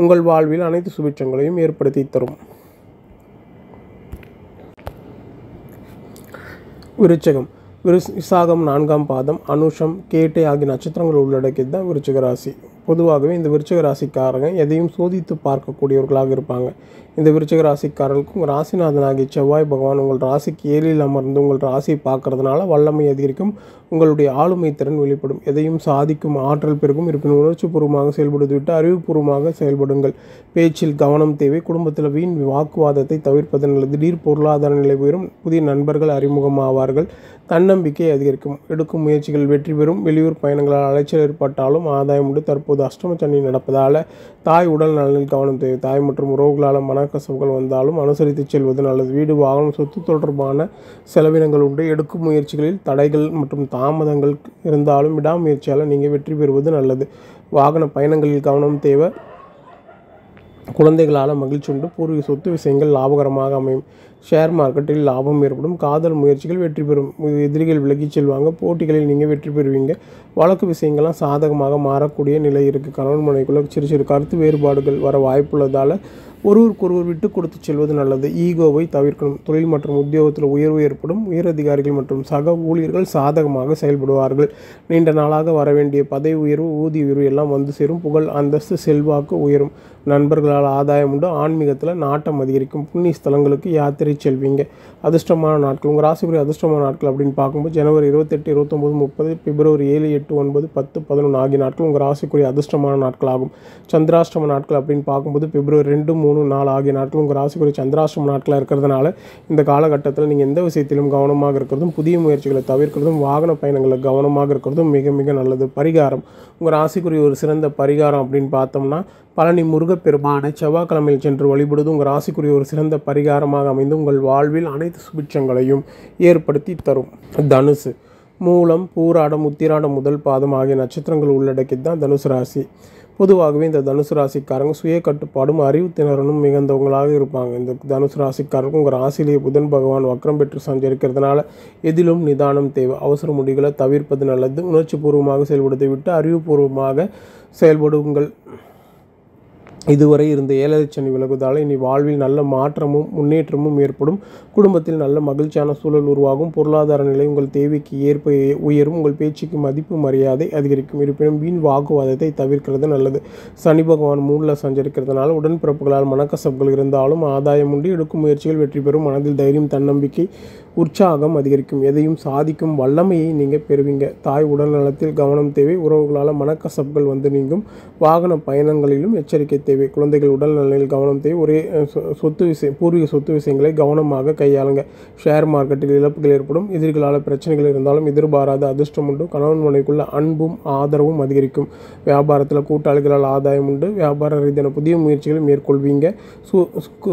உங்கள் வாழ்வில் அனைத்து சுபிட்சங்களையும் ஏற்படுத்தி தரும் விருச்சகம் விசாகம் நான்காம் பாதம் அனுஷம் கேட்டை ஆகிய நட்சத்திரங்கள் உள்ளடக்கியது தான் விருச்சிக ராசி பொதுவாகவே இந்த விருச்சிக ராசிக்காரங்க எதையும் சோதித்து பார்க்கக்கூடியவர்களாக இருப்பாங்க இந்த விருச்சிக ராசிக்காரர்களுக்கும் ஆகிய செவ்வாய் பகவான் உங்கள் ராசிக்கு ஏழில் அமர்ந்து உங்கள் ராசியை பார்க்கறதுனால வல்லமை அதிகரிக்கும் உங்களுடைய ஆளுமை திறன் வெளிப்படும் எதையும் சாதிக்கும் ஆற்றல் பெருகும் இருப்பினும் உணர்ச்சி பூர்வமாக விட்டு அறிவுபூர்வமாக செயல்படுங்கள் பேச்சில் கவனம் தேவை குடும்பத்தில் வீண் வாக்குவாதத்தை தவிர்ப்பதன் நல்லது திடீர் பொருளாதார நிலை உயரும் புதிய நண்பர்கள் அறிமுகமாவார்கள் தன்னம்பிக்கை அதிகரிக்கும் எடுக்கும் முயற்சிகள் வெற்றி பெறும் வெளியூர் பயணங்களால் அலைச்சல் ஏற்பட்டாலும் ஆதாயம் உண்டு தற்போது அஷ்டம சண்டை நடப்பதால் தாய் உடல் நலனில் கவனம் தேவை தாய் மற்றும் உறவுகளால் மன கசவுகள் வந்தாலும் அனுசரித்து செல்வது நல்லது வீடு வாகனம் சொத்து தொடர்பான செலவினங்கள் உண்டு எடுக்கும் முயற்சிகளில் தடைகள் மற்றும் தாமதங்கள் இருந்தாலும் விடாமுயற்சியால் நீங்கள் வெற்றி பெறுவது நல்லது வாகன பயணங்களில் கவனம் தேவை குழந்தைகளால் மகிழ்ச்சி உண்டு பூர்வீக சொத்து விஷயங்கள் லாபகரமாக அமையும் ஷேர் மார்க்கெட்டில் லாபம் ஏற்படும் காதல் முயற்சிகள் வெற்றி பெறும் எதிரிகள் விலகிச் செல்வாங்க போட்டிகளில் நீங்கள் வெற்றி பெறுவீங்க வழக்கு விஷயங்கள்லாம் சாதகமாக மாறக்கூடிய நிலை இருக்குது கணவன் மனைக்குள்ள சிறு சிறு கருத்து வேறுபாடுகள் வர வாய்ப்புள்ளதால் ஒருவருக்கொருவர் விட்டு கொடுத்து செல்வது நல்லது ஈகோவை தவிர்க்கணும் தொழில் மற்றும் உத்தியோகத்தில் உயர்வு ஏற்படும் உயர் அதிகாரிகள் மற்றும் சக ஊழியர்கள் சாதகமாக செயல்படுவார்கள் நீண்ட நாளாக வர வேண்டிய பதவி உயர்வு ஊதிய உயர்வு எல்லாம் வந்து சேரும் புகழ் அந்தஸ்து செல்வாக்கு உயரும் நண்பர்களால் ஆதாயம் உண்டு ஆன்மீகத்தில் நாட்டம் அதிகரிக்கும் புண்ணிய ஸ்தலங்களுக்கு யாத்திரை செல்வீங்க அதிர்ஷ்டமான நாட்கள் உங்கள் ராசிபுரி அதிர்ஷ்டமான நாட்கள் அப்படின்னு பார்க்கும்போது ஜனவரி இருபத்தெட்டு இருபத்தொம்போது முப்பது பிப்ரவரி ஏழு எட்டு ஒன்பது பத்து பதினொன்று ஆகிய நாட்கள் உங்கள் ராசிக்குரிய அதிர்ஷ்டமான நாட்கள் ஆகும் சந்திராஷ்டம நாட்கள் அப்படின்னு பார்க்கும்போது பிப்ரவரி ரெண்டு மூணு மூணு நாலு ஆகிய நாட்கள் உங்கள் ராசிக்குரிய சந்திராசிரம நாட்களாக இருக்கிறதுனால இந்த காலகட்டத்தில் நீங்கள் எந்த விஷயத்திலும் கவனமாக இருக்கிறதும் புதிய முயற்சிகளை தவிர்க்கிறதும் வாகன பயணங்களில் கவனமாக இருக்கிறதும் மிக மிக நல்லது பரிகாரம் உங்கள் ராசிக்குரிய ஒரு சிறந்த பரிகாரம் அப்படின்னு பார்த்தோம்னா பழனி முருகப்பெருமானை செவ்வாய்க்கிழமையில் சென்று வழிபடுவது உங்கள் ராசிக்குரிய ஒரு சிறந்த பரிகாரமாக அமைந்து உங்கள் வாழ்வில் அனைத்து சுபிட்சங்களையும் ஏற்படுத்தி தரும் தனுசு மூலம் பூராடம் உத்திராடம் முதல் பாதம் ஆகிய நட்சத்திரங்கள் உள்ளடக்கி தான் தனுசு ராசி பொதுவாகவே இந்த தனுசு ராசிக்காரங்க சுய கட்டுப்பாடும் அறிவு திணறனும் மிகுந்தவங்களாக இருப்பாங்க இந்த தனுசு ராசிக்காரங்க உங்கள் ராசிலேயே புதன் பகவான் வக்கரம் பெற்று சஞ்சரிக்கிறதுனால எதிலும் நிதானம் தேவை அவசர முடிகளை தவிர்ப்பது நல்லது உணர்ச்சி பூர்வமாக செயல்படுத்தி விட்டு அறிவுபூர்வமாக செயல்படுங்கள் இதுவரை இருந்த ஏழரை சனி விலகுவதால் இனி வாழ்வில் நல்ல மாற்றமும் முன்னேற்றமும் ஏற்படும் குடும்பத்தில் நல்ல மகிழ்ச்சியான சூழல் உருவாகும் பொருளாதார நிலை உங்கள் தேவைக்கு ஏற்ப உயரும் உங்கள் பேச்சுக்கு மதிப்பு மரியாதை அதிகரிக்கும் இருப்பினும் வீண் வாக்குவாதத்தை தவிர்க்கிறது நல்லது சனி பகவான் மூணில் சஞ்சரிக்கிறதுனால உடன்பிறப்புகளால் மனக்கசப்புகள் இருந்தாலும் ஆதாயம் உண்டு எடுக்கும் முயற்சிகள் வெற்றி பெறும் மனதில் தைரியம் தன்னம்பிக்கை உற்சாகம் அதிகரிக்கும் எதையும் சாதிக்கும் வல்லமையை நீங்கள் பெறுவீங்க தாய் உடல்நலத்தில் கவனம் தேவை உறவுகளால் மனக்கசப்புகள் வந்து நீங்கும் வாகன பயணங்களிலும் எச்சரிக்கை தேவை தேவை குழந்தைகள் உடல் நலனில் கவனம் தேவை ஒரே சொத்து விஷயம் பூர்வீக சொத்து விஷயங்களை கவனமாக கையாளுங்க ஷேர் மார்க்கெட்டில் இழப்புகள் ஏற்படும் எதிர்களால் பிரச்சனைகள் இருந்தாலும் எதிர்பாராத அதிர்ஷ்டம் உண்டு கணவன் மனைவிக்குள்ள அன்பும் ஆதரவும் அதிகரிக்கும் வியாபாரத்தில் கூட்டாளிகளால் ஆதாயம் உண்டு வியாபார ரீதியான புதிய முயற்சிகளை மேற்கொள்வீங்க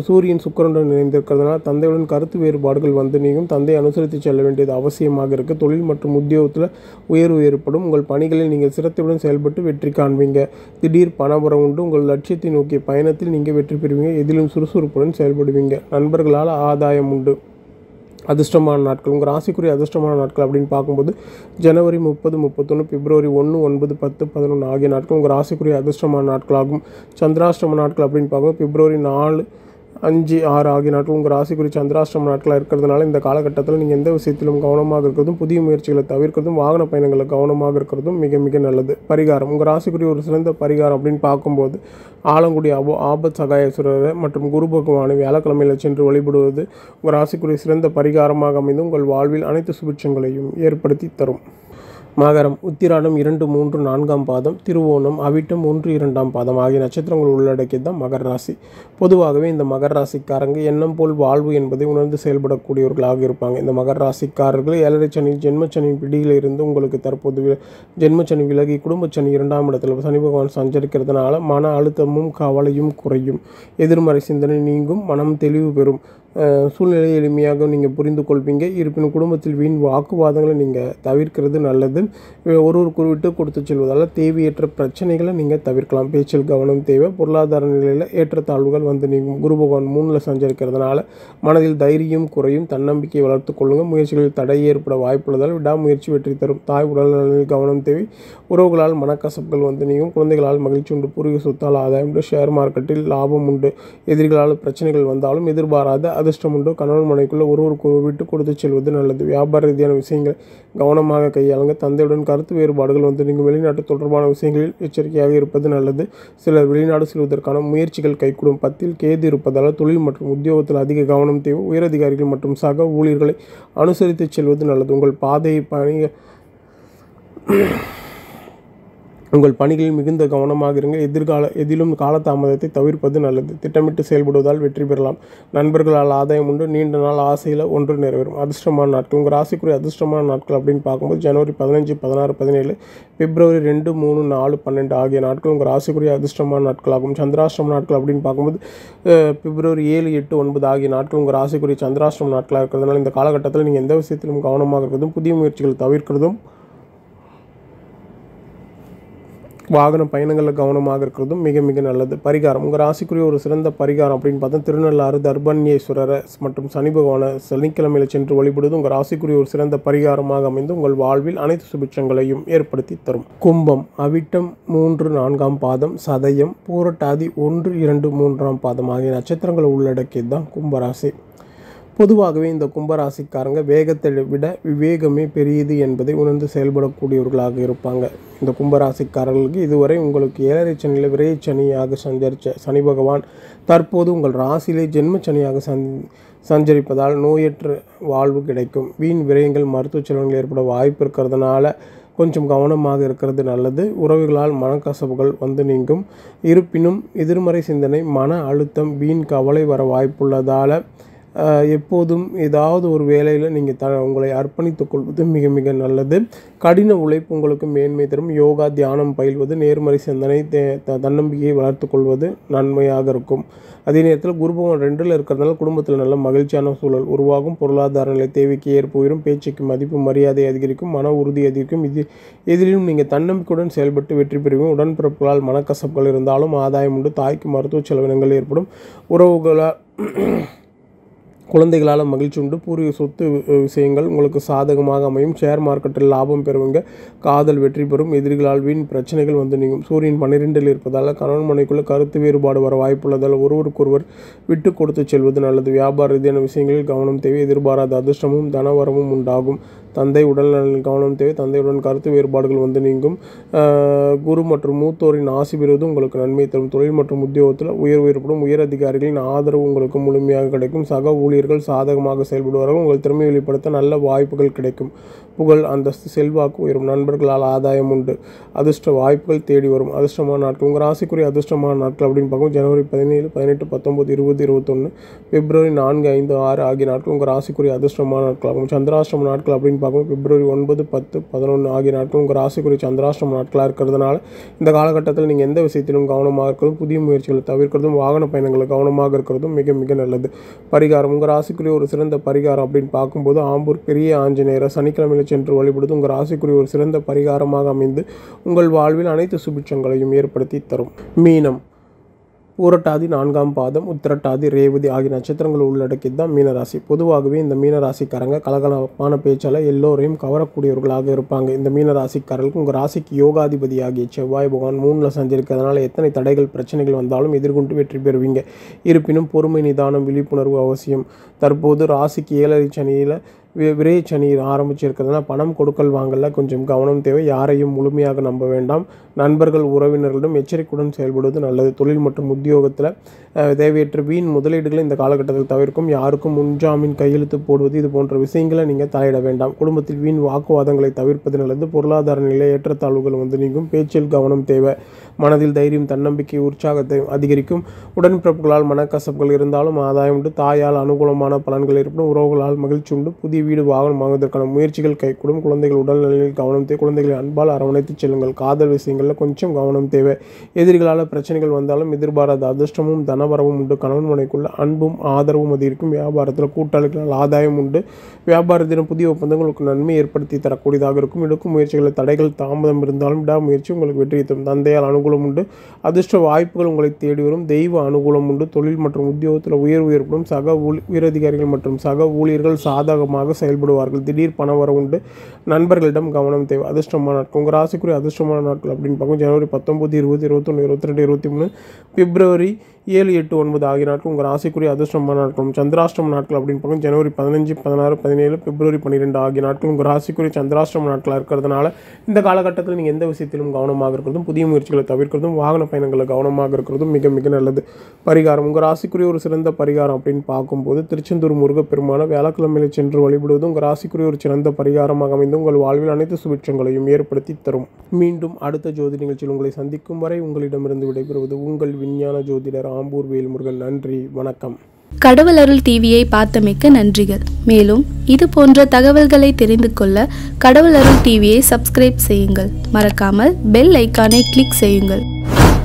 சூரியன் சுக்கரனுடன் இணைந்திருக்கிறதுனால தந்தையுடன் கருத்து வேறுபாடுகள் வந்து நீங்கும் தந்தை அனுசரித்து செல்ல வேண்டியது அவசியமாக இருக்குது தொழில் மற்றும் உத்தியோகத்தில் உயர்வு ஏற்படும் உங்கள் பணிகளில் நீங்கள் சிரத்தையுடன் செயல்பட்டு வெற்றி காண்பீங்க திடீர் பணபுரம் உண்டு உங்கள் லட்சியத்தை நோக்கிய பயணத்தில் நீங்கள் வெற்றி பெறுவீங்க எதிலும் சுறுசுறுப்புடன் செயல்படுவீங்க நண்பர்களால் ஆதாயம் உண்டு அதிர்ஷ்டமான நாட்கள் உங்கள் ராசிக்குரிய அதிர்ஷ்டமான நாட்கள் அப்படின்னு பார்க்கும்போது ஜனவரி முப்பது முப்பத்தொன்று பிப்ரவரி ஒன்று ஒன்பது பத்து பதினொன்று ஆகிய நாட்கள் உங்கள் ராசிக்குரிய அதிர்ஷ்டமான நாட்களாகும் சந்திராஷ்டம நாட்கள் அப்படின்னு பார்க்கும்போது பிப்ரவரி நாலு அஞ்சு ஆறு ஆகிய நாட்கள் உங்கள் ராசிக்குறி சந்திராஷ்டிரம நாட்களாக இருக்கிறதுனால இந்த காலகட்டத்தில் நீங்கள் எந்த விஷயத்திலும் கவனமாக இருக்கிறதும் புதிய முயற்சிகளை தவிர்க்கிறதும் வாகன பயணங்களை கவனமாக இருக்கிறதும் மிக மிக நல்லது பரிகாரம் உங்கள் ராசிக்குரிய ஒரு சிறந்த பரிகாரம் அப்படின்னு பார்க்கும்போது ஆலங்குடி அபோ ஆபத் சகாயசுரர் மற்றும் குரு பகவானை வியாழக்கிழமையில் சென்று வழிபடுவது உங்கள் ராசிக்குரிய சிறந்த பரிகாரமாக அமைந்து உங்கள் வாழ்வில் அனைத்து சுபிட்சங்களையும் ஏற்படுத்தி தரும் மகரம் உத்திராடம் இரண்டு மூன்று நான்காம் பாதம் திருவோணம் அவிட்டம் ஒன்று இரண்டாம் பாதம் ஆகிய நட்சத்திரங்கள் உள்ளடக்கியது தான் மகர ராசி பொதுவாகவே இந்த மகர ராசிக்காரங்க எண்ணம் போல் வாழ்வு என்பதை உணர்ந்து செயல்படக்கூடியவர்களாக இருப்பாங்க இந்த மகர ராசிக்காரர்கள் ஏழரை சனி ஜென்மச்சனி பிடியில் இருந்து உங்களுக்கு தற்போது ஜென்மச்சனி விலகி குடும்பச்சனி இரண்டாம் இடத்தில் சனி பகவான் சஞ்சரிக்கிறதுனால மன அழுத்தமும் கவலையும் குறையும் எதிர்மறை சிந்தனை நீங்கும் மனம் தெளிவு பெறும் சூழ்நிலை எளிமையாக நீங்கள் புரிந்து கொள்வீங்க இருப்பினும் குடும்பத்தில் வீண் வாக்குவாதங்களை நீங்கள் தவிர்க்கிறது நல்லது ஒரு ஒரு குறிவிட்டு கொடுத்து செல்வதால் தேவையற்ற பிரச்சனைகளை நீங்கள் தவிர்க்கலாம் பேச்சில் கவனம் தேவை பொருளாதார நிலையில் ஏற்றத்தாழ்வுகள் வந்து நீங்கும் குரு பகவான் மூணில் சஞ்சரிக்கிறதுனால மனதில் தைரியம் குறையும் தன்னம்பிக்கையை வளர்த்து கொள்ளுங்கள் முயற்சிகளில் தடை ஏற்பட வாய்ப்புள்ளதால் விடாமுயற்சி வெற்றி தரும் தாய் உடல்நலனில் கவனம் தேவை உறவுகளால் மனக்கசப்புகள் வந்து நீங்கும் குழந்தைகளால் மகிழ்ச்சி உண்டு பூர்வீக சொத்தால் ஆதாயம் ஷேர் மார்க்கெட்டில் லாபம் உண்டு எதிரிகளால் பிரச்சனைகள் வந்தாலும் எதிர்பாராத அதிர்ஷ்டம் உண்டோ கணவன் மனைக்குள்ளே ஒருவருக்கு ஒரு விட்டு கொடுத்து செல்வது நல்லது வியாபார ரீதியான விஷயங்கள் கவனமாக கையாளுங்க தந்தையுடன் கருத்து வேறுபாடுகள் வந்து நீங்கள் வெளிநாட்டு தொடர்பான விஷயங்களில் எச்சரிக்கையாக இருப்பது நல்லது சிலர் வெளிநாடு செல்வதற்கான முயற்சிகள் கைகூடும் பத்தில் கேது இருப்பதால் தொழில் மற்றும் உத்தியோகத்தில் அதிக கவனம் தேவை உயரதிகாரிகள் மற்றும் சக ஊழியர்களை அனுசரித்து செல்வது நல்லது உங்கள் பாதையை பணிய உங்கள் பணிகளில் மிகுந்த கவனமாக இருங்க எதிர்கால எதிலும் காலதாமதத்தை தவிர்ப்பது நல்லது திட்டமிட்டு செயல்படுவதால் வெற்றி பெறலாம் நண்பர்களால் ஆதாயம் உண்டு நீண்ட நாள் ஆசையில் ஒன்று நிறைவேறும் அதிர்ஷ்டமான நாட்கள் உங்கள் ராசிக்குரிய அதிர்ஷ்டமான நாட்கள் அப்படின்னு பார்க்கும்போது ஜனவரி பதினஞ்சு பதினாறு பதினேழு பிப்ரவரி ரெண்டு மூணு நாலு பன்னெண்டு ஆகிய நாட்கள் உங்கள் ராசிக்குரிய அதிர்ஷ்டமான நாட்களாகும் சந்திராஷ்டிரம் நாட்கள் அப்படின்னு பார்க்கும்போது பிப்ரவரி ஏழு எட்டு ஒன்பது ஆகிய நாட்கள் உங்கள் ராசிக்குரிய சந்திராஷ்டிரம் நாட்களாக இருக்கிறதுனால இந்த காலகட்டத்தில் நீங்கள் எந்த விஷயத்திலும் கவனமாக இருக்கிறதும் புதிய முயற்சிகள் தவிர்க்கிறதும் வாகன பயணங்களில் கவனமாக இருக்கிறதும் மிக மிக நல்லது பரிகாரம் உங்கள் ராசிக்குரிய ஒரு சிறந்த பரிகாரம் அப்படின்னு பார்த்தா திருநள்ளாறு தர்பண்யேஸ்வரர் மற்றும் சனி பகவானை சனிக்கிழமையில் சென்று வழிபடுவது உங்கள் ராசிக்குரிய ஒரு சிறந்த பரிகாரமாக அமைந்து உங்கள் வாழ்வில் அனைத்து சுபிட்சங்களையும் ஏற்படுத்தி தரும் கும்பம் அவிட்டம் மூன்று நான்காம் பாதம் சதயம் பூரட்டாதி ஒன்று இரண்டு மூன்றாம் பாதம் ஆகிய நட்சத்திரங்களை உள்ளடக்கியது தான் கும்பராசி பொதுவாகவே இந்த கும்பராசிக்காரங்க வேகத்தை விட விவேகமே பெரியது என்பதை உணர்ந்து செயல்படக்கூடியவர்களாக இருப்பாங்க இந்த கும்பராசிக்காரர்களுக்கு இதுவரை உங்களுக்கு ஏழரை சனியில் விரைய சனியாக சஞ்சரித்த சனி பகவான் தற்போது உங்கள் ராசியிலே ஜென்ம சனியாக சந் சஞ்சரிப்பதால் நோயற்ற வாழ்வு கிடைக்கும் வீண் விரயங்கள் மருத்துவ செலவுகள் ஏற்பட வாய்ப்பு இருக்கிறதுனால கொஞ்சம் கவனமாக இருக்கிறது நல்லது உறவுகளால் மனக்கசவுகள் வந்து நீங்கும் இருப்பினும் எதிர்மறை சிந்தனை மன அழுத்தம் வீண் கவலை வர வாய்ப்புள்ளதால் எப்போதும் ஏதாவது ஒரு வேலையில் நீங்கள் த உங்களை அர்ப்பணித்துக் கொள்வது மிக மிக நல்லது கடின உழைப்பு உங்களுக்கு மேன்மை தரும் யோகா தியானம் பயில்வது நேர்மறை சிந்தனை தே தன்னம்பிக்கையை வளர்த்து கொள்வது நன்மையாக இருக்கும் அதே நேரத்தில் பகவான் ரெண்டில் இருக்கிறதுனால குடும்பத்தில் நல்ல மகிழ்ச்சியான சூழல் உருவாகும் பொருளாதார நிலை தேவைக்கு ஏற்ப உயரும் பேச்சுக்கு மதிப்பு மரியாதை அதிகரிக்கும் மன உறுதி அதிகரிக்கும் இது எதிரிலும் நீங்கள் தன்னம்பிக்கையுடன் செயல்பட்டு வெற்றி பெறுவீங்க உடன்பிறப்புகளால் மனக்கசப்புகள் இருந்தாலும் ஆதாயம் உண்டு தாய்க்கு மருத்துவ செலவினங்கள் ஏற்படும் உறவுகளால் குழந்தைகளால் மகிழ்ச்சி உண்டு பூர்வீக சொத்து விஷயங்கள் உங்களுக்கு சாதகமாக அமையும் ஷேர் மார்க்கெட்டில் லாபம் பெறுவங்க காதல் வெற்றி பெறும் எதிரிகளால் வீண் பிரச்சனைகள் வந்து நீங்கும் சூரியன் பன்னிரெண்டில் இருப்பதால் கணவன் மனைக்குள்ளே கருத்து வேறுபாடு வர வாய்ப்புள்ளதால் ஒருவருக்கொருவர் விட்டு கொடுத்து செல்வது நல்லது வியாபார ரீதியான விஷயங்களில் கவனம் தேவை எதிர்பாராத அதிர்ஷ்டமும் தனவரமும் உண்டாகும் தந்தை உடல்நலன் கவனம் தேவை தந்தையுடன் கருத்து வேறுபாடுகள் வந்து நீங்கும் குரு மற்றும் மூத்தோரின் ஆசி பெறுவது உங்களுக்கு நன்மை தரும் தொழில் மற்றும் உத்தியோகத்தில் உயர்வு ஏற்படும் உயர் அதிகாரிகளின் ஆதரவு உங்களுக்கு முழுமையாக கிடைக்கும் சக ஊழியர்கள் சாதகமாக செயல்படுவார்கள் உங்கள் திறமை வெளிப்படுத்த நல்ல வாய்ப்புகள் கிடைக்கும் புகழ் அந்தஸ்து செல்வாக்கு உயரும் நண்பர்களால் ஆதாயம் உண்டு அதிர்ஷ்ட வாய்ப்புகள் தேடி வரும் அதிர்ஷ்டமான நாட்கள் உங்கள் ராசிக்குரிய அதிர்ஷ்டமான நாட்கள் அப்படின்னு பார்க்கும் ஜனவரி பதினேழு பதினெட்டு பத்தொம்போது இருபது இருபத்தொன்று பிப்ரவரி நான்கு ஐந்து ஆறு ஆகிய நாட்கள் உங்கள் ராசிக்குரிய அதிர்ஷ்டமான நாட்கள் ஆகும் சந்திராஷ்டிரம நாட்கள் அப்படின்னு பார்க்கும் பிப்ரவரி ஒன்பது பத்து பதினொன்று ஆகிய நாட்கள் உங்கள் ராசிக்குரிய சந்திராஷ்டிரம நாட்களாக இருக்கிறதுனால இந்த காலகட்டத்தில் நீங்கள் எந்த விஷயத்திலும் கவனமாக இருக்கிறதும் புதிய முயற்சிகளை தவிர்க்கிறதும் வாகன பயணங்களை கவனமாக இருக்கிறதும் மிக மிக நல்லது பரிகாரம் உங்கள் ராசிக்குரிய ஒரு சிறந்த பரிகாரம் அப்படின்னு பார்க்கும்போது ஆம்பூர் பெரிய ஆஞ்சநேயர் சனிக்கிழமையில் சென்று வழிபடுவது உங்கள் ராசிக்குரிய ஒரு சிறந்த பரிகாரமாக அமைந்து உங்கள் வாழ்வில் அனைத்து சுபிட்சங்களையும் ஏற்படுத்தி தரும் மீனம் பூரட்டாதி நான்காம் பாதம் உத்திரட்டாதி ரேவதி ஆகிய நட்சத்திரங்கள் உள்ளடக்கி தான் மீனராசி பொதுவாகவே இந்த மீனராசிக்காரங்க கலகலப்பான பேச்சால் எல்லோரையும் கவரக்கூடியவர்களாக இருப்பாங்க இந்த மீனராசிக்காரர்களுக்கு உங்கள் ராசிக்கு யோகாதிபதி ஆகிய செவ்வாய் பகவான் மூணில் சந்திருக்கிறதுனால எத்தனை தடைகள் பிரச்சனைகள் வந்தாலும் எதிர்கொண்டு வெற்றி பெறுவீங்க இருப்பினும் பொறுமை நிதானம் விழிப்புணர்வு அவசியம் தற்போது ராசிக்கு ஏழரை சனியில் விரைச்சனி ஆரம்பிச்சிருக்கிறதுனா பணம் கொடுக்கல் வாங்கல கொஞ்சம் கவனம் தேவை யாரையும் முழுமையாக நம்ப வேண்டாம் நண்பர்கள் உறவினர்களிடம் எச்சரிக்கையுடன் செயல்படுவது நல்லது தொழில் மற்றும் உத்தியோகத்தில் தேவையற்ற வீண் முதலீடுகளை இந்த காலகட்டத்தில் தவிர்க்கும் யாருக்கும் முன்ஜாமீன் கையெழுத்து போடுவது இது போன்ற விஷயங்களை நீங்கள் தலையிட வேண்டாம் குடும்பத்தில் வீண் வாக்குவாதங்களை தவிர்ப்பது நல்லது பொருளாதார நிலை ஏற்றத்தாழ்வுகள் வந்து நீங்கும் பேச்சில் கவனம் தேவை மனதில் தைரியம் தன்னம்பிக்கை உற்சாகத்தை அதிகரிக்கும் உடன்பிறப்புகளால் மனக்கசப்புகள் இருந்தாலும் ஆதாயம் உண்டு தாயால் அனுகூலமான பலன்கள் இருப்பினும் உறவுகளால் மகிழ்ச்சி உண்டு புதிய வீடு வாகனம் வாங்குவதற்கான முயற்சிகள் கைகூடும் குழந்தைகள் உடல்நிலையில் கவனம் தேவை குழந்தைகளை அன்பால் அரவணைத்து செல்லுங்கள் காதல் விஷயங்களில் கொஞ்சம் கவனம் தேவை எதிரிகளால் பிரச்சனைகள் வந்தாலும் எதிர்பாராத அதிர்ஷ்டமும் தனவரவும் உண்டு கணவன் மனைக்குள்ள அன்பும் ஆதரவும் அதிகரிக்கும் வியாபாரத்தில் கூட்டாளிகளால் ஆதாயம் உண்டு வியாபாரத்திடம் புதிய ஒப்பந்தங்களுக்கு நன்மை ஏற்படுத்தி தரக்கூடியதாக இருக்கும் எடுக்கும் முயற்சிகளில் தடைகள் தாமதம் இருந்தாலும் விடாமுயற்சி உங்களுக்கு வெற்றி தரும் தந்தையால் அனுகூலம் உண்டு அதிர்ஷ்ட வாய்ப்புகள் உங்களை தேடி வரும் தெய்வ அனுகூலம் உண்டு தொழில் மற்றும் உத்தியோகத்தில் உயர்வு ஏற்படும் சக ஊழ் உயரதிகாரிகள் மற்றும் சக ஊழியர்கள் சாதகமாக சிறப்பாக செயல்படுவார்கள் திடீர் பண வர உண்டு நண்பர்களிடம் கவனம் தேவை அதிர்ஷ்டமான நாட்கள் உங்கள் ராசிக்குரிய அதிர்ஷ்டமான நாட்கள் அப்படின்னு பார்க்கும் ஜனவரி பத்தொம்போது இருபது இருபத்தொன்று இருபத்தி ரெண்டு இருபத்தி மூணு பிப்ரவரி ஏழு எட்டு ஒன்பது ஆகிய நாட்கள் உங்கள் ராசிக்குரிய அதிர்ஷ்டம நாட்களும் சந்திராஷ்டம நாட்கள் அப்படின்னு பார்க்கும் ஜனவரி பதினஞ்சு பதினாறு பதினேழு பிப்ரவரி பன்னிரெண்டு ஆகிய நாட்கள் உங்கள் ராசிக்குரிய சந்திராஷ்டம நாட்களாக இருக்கிறதுனால இந்த காலகட்டத்தில் நீங்கள் எந்த விஷயத்திலும் கவனமாக இருக்கிறதும் புதிய முயற்சிகளை தவிர்க்கிறதும் வாகன பயணங்களில் கவனமாக இருக்கிறதும் மிக மிக நல்லது பரிகாரம் உங்கள் ராசிக்குரிய ஒரு சிறந்த பரிகாரம் அப்படின்னு பார்க்கும்போது திருச்செந்தூர் முருகப்பெருமான வியாழக்கிழமையில் சென்று வழிபடுவது உங்கள் ராசிக்குரிய ஒரு சிறந்த பரிகாரமாக அமைந்து உங்கள் வாழ்வில் அனைத்து சுபிட்சங்களையும் ஏற்படுத்தி தரும் மீண்டும் அடுத்த ஜோதி நிகழ்ச்சியில் உங்களை சந்திக்கும் வரை உங்களிடமிருந்து விடைபெறுவது உங்கள் விஞ்ஞான ஜோதிடர் ஆம்பூர் வேல்முருகன் நன்றி வணக்கம் கடவுள் அருள் டிவியை பார்த்தமைக்கு நன்றிகள் மேலும் இது போன்ற தகவல்களை தெரிந்து கொள்ள கடவுள் அருள் டிவியை சப்ஸ்கிரைப் செய்யுங்கள் மறக்காமல் பெல் ஐக்கானை கிளிக் செய்யுங்கள்